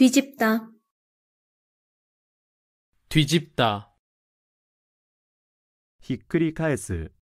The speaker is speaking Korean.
뒤집다 뒤집다 ひっくり返す